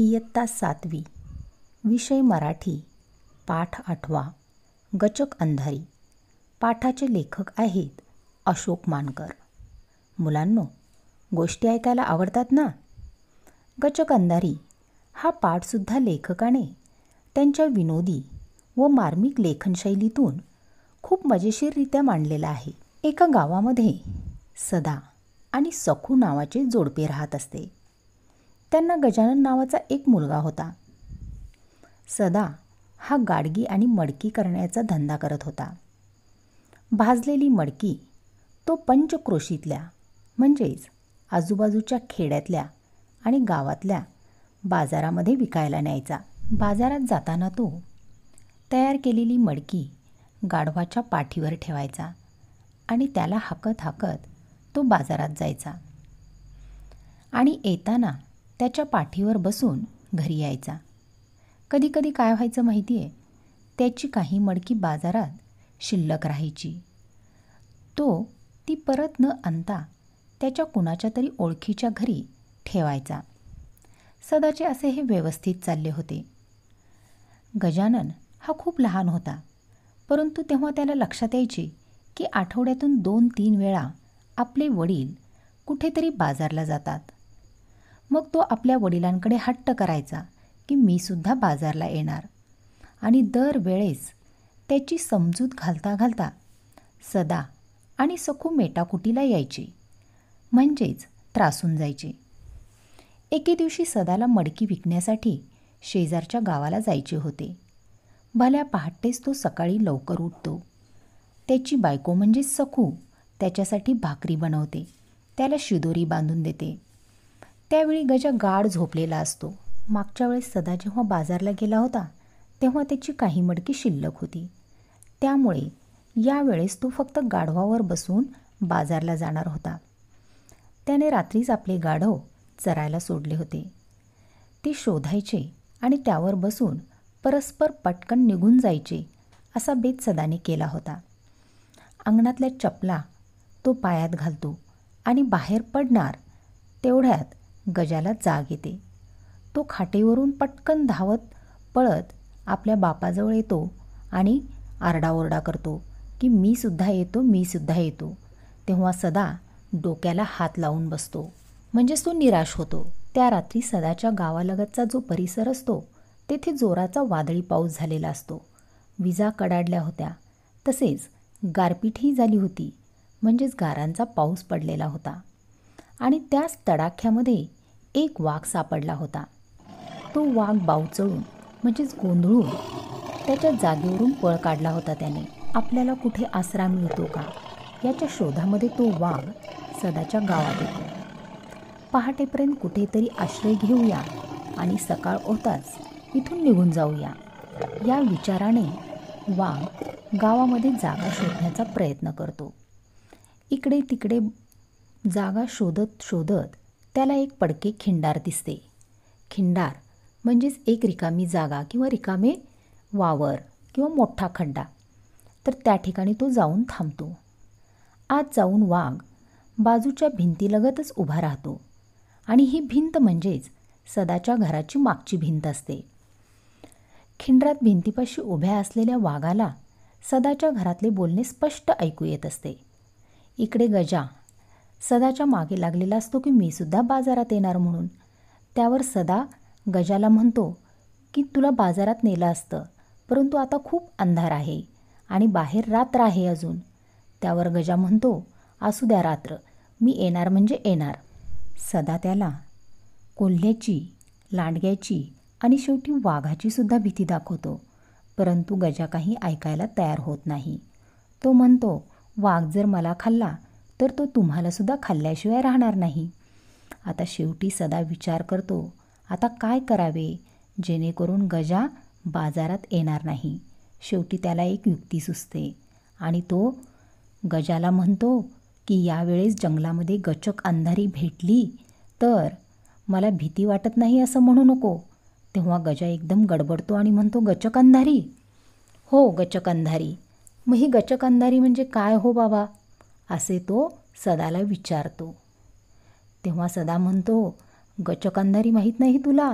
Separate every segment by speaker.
Speaker 1: इयत्ता सातवी विषय मराठी पाठ आठवा गचक अंधारी पाठाचे लेखक आहेत अशोक मानकर मुलांनो गोष्टी ऐकायला आवडतात ना गचक अंधारी हा पाठसुद्धा लेखकाने त्यांच्या विनोदी व मार्मिक लेखनशैलीतून खूप मजेशीररित्या मांडलेला आहे एका गावामध्ये सदा आणि सखू नावाचे जोडपे राहत असते त्यांना गजानन नावाचा एक मुलगा होता सदा हा गाडगी आणि मडकी करण्याचा धंदा करत होता भाजलेली मडकी तो पंचक्रोशीतल्या म्हणजेच आजूबाजूच्या खेड्यातल्या आणि गावातल्या बाजारामध्ये विकायला न्यायचा बाजारात जाताना तो तयार केलेली मडकी गाढवाच्या पाठीवर ठेवायचा आणि त्याला हाकत हाकत तो बाजारात जायचा आणि येताना त्याच्या पाठीवर बसून घरी यायचा कधीकधी काय व्हायचं माहिती आहे त्याची काही मडकी बाजारात शिल्लक राहायची तो ती परत न आणता त्याच्या कुणाच्या तरी ओळखीच्या घरी ठेवायचा सदाचे असे हे व्यवस्थित चालले होते गजानन हा खूप लहान होता परंतु तेव्हा त्याला लक्षात यायचे की आठवड्यातून दोन तीन वेळा आपले वडील कुठेतरी बाजारला जातात मग तो आपल्या वडिलांकडे हट्ट करायचा की मी सुद्धा बाजारला येणार आणि दरवेळेस त्याची समजूत घालता घालता सदा आणि सखू मेटाकुटीला यायची म्हणजेच त्रासून जायची एके दिवशी सदाला मडकी विकण्यासाठी शेजारच्या गावाला जायचे होते भल्या पहाटेच तो सकाळी लवकर उठतो त्याची बायको म्हणजे सखू त्याच्यासाठी भाकरी बनवते त्याला शिदोरी बांधून देते त्यावेळी गजा गाढ झोपलेला असतो मागच्या वेळेस सदा जेव्हा बाजारला गेला होता तेव्हा त्याची काही मडकी शिल्लक होती त्यामुळे यावेळेस तो फक्त गाढवावर बसून बाजारला जाणार होता त्याने रात्रीच आपले गाढव चरायला सोडले होते ते शोधायचे आणि त्यावर बसून परस्पर पटकन निघून जायचे असा बेत सदाने केला होता अंगणातल्या चपला तो पायात घालतो आणि बाहेर पडणार तेवढ्यात गजाला जाग येते तो खाटेवरून पटकन धावत पळत आपल्या बापाजवळ येतो आणि आरडाओरडा करतो की मी सुद्धा येतो मी सुद्धा येतो तेव्हा सदा डोक्याला हात लावून बसतो म्हणजेच तो निराश होतो त्या रात्री सदाच्या गावालगतचा जो परिसर असतो तेथे जोराचा वादळी पाऊस झालेला असतो विजा कडाडल्या होत्या तसेच गारपीटही झाली होती म्हणजेच गारांचा पाऊस पडलेला होता आणि त्याच तडाख्यामध्ये एक वाघ सापडला होता तो वाघ बावचळून म्हणजेच गोंधळून त्याच्या जागेवरून पळ काढला होता त्याने आपल्याला कुठे आसरा मिळतो का याच्या शोधामध्ये तो वाघ सदाच्या गावात येतो पहाटेपर्यंत कुठेतरी आश्रय घेऊया आणि सकाळ होताच इथून निघून जाऊया या विचाराने वाघ गावामध्ये जागा शोधण्याचा प्रयत्न करतो इकडे तिकडे जागा शोधत शोधत त्याला एक पडके खिंडार दिसते खिंडार म्हणजेच एक रिकामी जागा किंवा रिकामे वावर किंवा मोठा खड्डा तर त्या ठिकाणी तो जाऊन थांबतो आत जाऊन वाघ बाजूच्या भिंतीलगतच उभा राहतो आणि ही भिंत म्हणजेच सदाच्या घराची मागची भिंत असते खिंडरात भिंतीपाशी उभ्या असलेल्या वाघाला सदाच्या घरातले बोलणे स्पष्ट ऐकू येत असते इकडे गजा सदाच्या मागे लागलेला असतो की मी सुद्धा बाजारात येणार म्हणून त्यावर सदा गजाला म्हणतो की तुला बाजारात नेलं असतं परंतु आता खूप अंधार आहे आणि बाहेर रात्र आहे अजून त्यावर गजा म्हणतो असू द्या रात्र मी येणार म्हणजे येणार सदा त्याला कोल्ह्याची लांडग्याची आणि शेवटी वाघाची सुद्धा भीती दाखवतो परंतु गजा काही ऐकायला तयार होत नाही तो म्हणतो वाघ जर मला खाल्ला तर तो तुम्हालासुद्धा खाल्ल्याशिवाय राहणार नाही आता शेवटी सदा विचार करतो आता काय करावे जेणेकरून गजा बाजारात येणार नाही शेवटी त्याला एक युक्ती सुचते आणि तो गजाला म्हणतो की यावेळेस जंगलामध्ये गचक अंधारी भेटली तर मला भीती वाटत नाही असं म्हणू नको तेव्हा गजा एकदम गडबडतो आणि म्हणतो गचक अंधारी हो गचक अंधारी मग ही गचक अंधारी म्हणजे काय हो बाबा असे तो सदाला विचारतो तेव्हा सदा म्हणतो गचकंदारी माहीत नाही तुला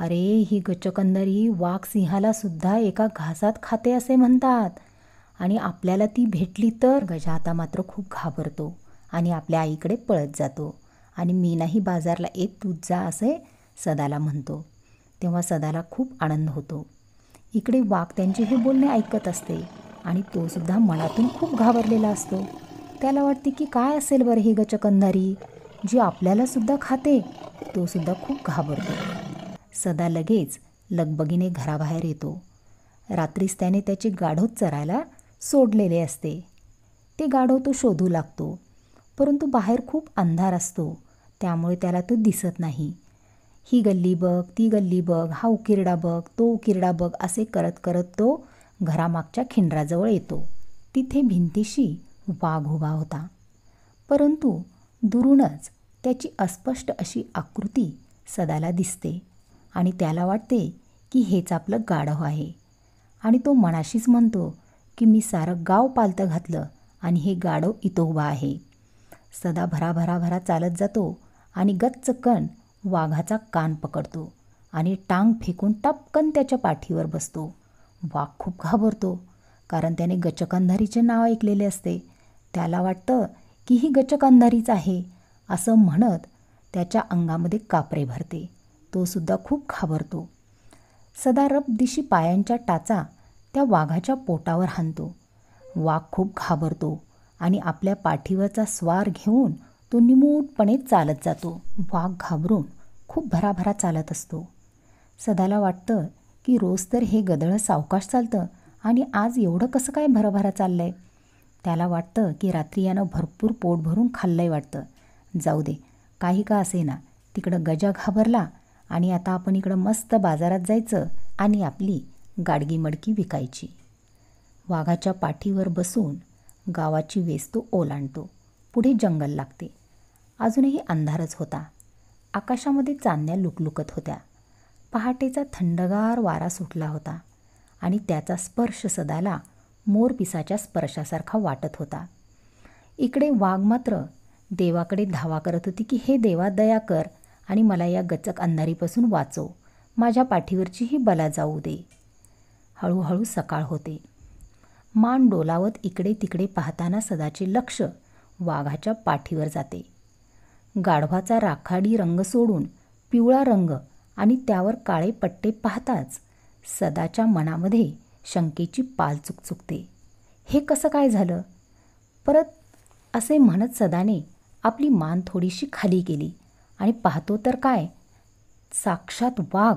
Speaker 1: अरे ही गचकंदारी सिंहाला सुद्धा एका घासात खाते असे म्हणतात आणि आपल्याला ती भेटली तर गजाता मात्र खूप घाबरतो आणि आपल्या आईकडे पळत जातो आणि मी नाही बाजारला एक तूच जा असे सदाला म्हणतो तेव्हा सदाला खूप आनंद होतो इकडे वाघ त्यांचे हे बोलणे ऐकत असते आणि तो सुद्धा मनातून खूप घाबरलेला असतो त्याला वाटते की काय असेल बरं ही गचकंधारी जी आपल्यालासुद्धा खाते तो सुद्धा खूप घाबरतो सदा लगेच लगबगीने घराबाहेर येतो रात्रीच त्याने त्याचे गाढोत चरायला सोडलेले असते ते गाढो तो शोधू लागतो परंतु बाहेर खूप अंधार असतो त्यामुळे त्याला तो दिसत नाही ही गल्ली बघ ती गल्ली बघ हा उकिरडा बघ तो उकिरडा बघ असे करत करत तो घरामागच्या खिंडराजवळ येतो तिथे भिंतीशी वाघ उभा होता परंतु दुरूनच त्याची अस्पष्ट अशी आकृती सदाला दिसते आणि त्याला वाटते की हेच आपलं गाढव आहे आणि तो मनाशीच म्हणतो की मी सारं गाव पालतं घातलं आणि हे गाढव इतो उभा आहे सदा भराभराभरा चालत जातो आणि गच्च वाघाचा कान पकडतो आणि टांग फेकून टपकन त्याच्या पाठीवर बसतो वाघ खूप घाबरतो कारण त्याने गचकंधारीचे नाव ऐकलेले असते त्याला वाटतं की ही गचक अंधारीच आहे असं म्हणत त्याच्या अंगामध्ये कापरे भरते तो सुद्धा खूप घाबरतो सदा रब दिशी पायांच्या टाचा त्या वाघाच्या पोटावर हानतो वाघ खूप घाबरतो आणि आपल्या पाठीवरचा स्वार घेऊन तो निमूटपणे चालत जातो वाघ घाबरून खूप भराभरा चालत असतो सदाला वाटतं की रोज तर हे गदळं सावकाश चालतं आणि आज एवढं कसं काय भराभरा चाललं आहे त्याला वाटतं की रात्री यानं भरपूर पोट भरून खाल्लंय वाटतं जाऊ दे काही का असे ना तिकडं गजा घाबरला आणि आता आपण इकडं मस्त बाजारात जायचं आणि आपली गाडगी मडकी विकायची वाघाच्या पाठीवर बसून गावाची वेस तो ओलांडतो पुढे जंगल लागते अजूनही अंधारच होता आकाशामध्ये चांदण्या लुकलुकत होत्या पहाटेचा थंडगार वारा सुटला होता आणि त्याचा स्पर्श सदाला मोरपिसाच्या स्पर्शासारखा वाटत होता इकडे वाघ मात्र देवाकडे धावा करत होती की हे देवा दया कर आणि मला या गचक अंधारीपासून वाचो माझ्या पाठीवरची ही बला जाऊ दे हळूहळू सकाळ होते मान डोलावत इकडे तिकडे पाहताना सदाचे लक्ष वाघाच्या पाठीवर जाते गाढवाचा राखाडी रंग सोडून पिवळा रंग आणि त्यावर काळे पट्टे पाहताच सदाच्या मनामध्ये शंकेची पाल चुकचुकते हे कसं काय झालं परत असे म्हणत सदाने आपली मान थोडीशी खाली गेली आणि पाहतो तर काय साक्षात वाघ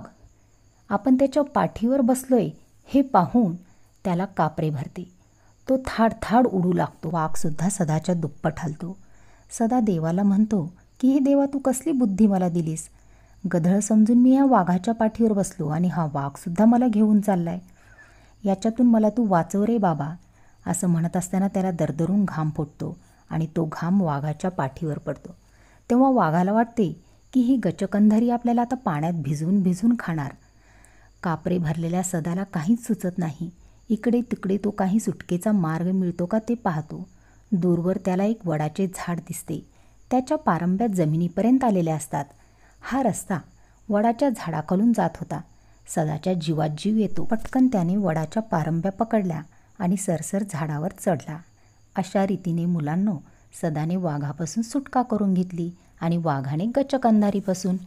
Speaker 1: आपण त्याच्या पाठीवर बसलोय हे पाहून त्याला कापरे भरते तो थाड थाड उडू लागतो वाघसुद्धा सदाच्या दुप्पट हलतो सदा देवाला म्हणतो की हे देवा तू कसली बुद्धी मला दिलीस गधळ समजून मी या वाघाच्या पाठीवर बसलो आणि हा वाघसुद्धा मला घेऊन चाललाय याच्यातून मला तू वाचव रे बाबा असं म्हणत असताना त्याला दरदरून घाम फुटतो आणि तो घाम वाघाच्या पाठीवर पडतो तेव्हा वाघाला वाटते की ही गचकंधरी आपल्याला आता पाण्यात भिजून भिजून खाणार कापरे भरलेल्या सदाला काहीच सुचत नाही इकडे तिकडे तो काही सुटकेचा मार्ग मिळतो का ते पाहतो दूरवर त्याला एक वडाचे झाड दिसते त्याच्या पारंब्यात जमिनीपर्यंत आलेल्या असतात हा रस्ता वडाच्या झाडाखालून जात होता सदाच्या जीवात जीव येतो पटकन त्याने वडाच्या पारंब्या पकडल्या आणि सरसर झाडावर चढला अशा रीतीने मुलांनो सदाने वाघापासून सुटका करून घेतली आणि वाघाने गचक अंधारीपासून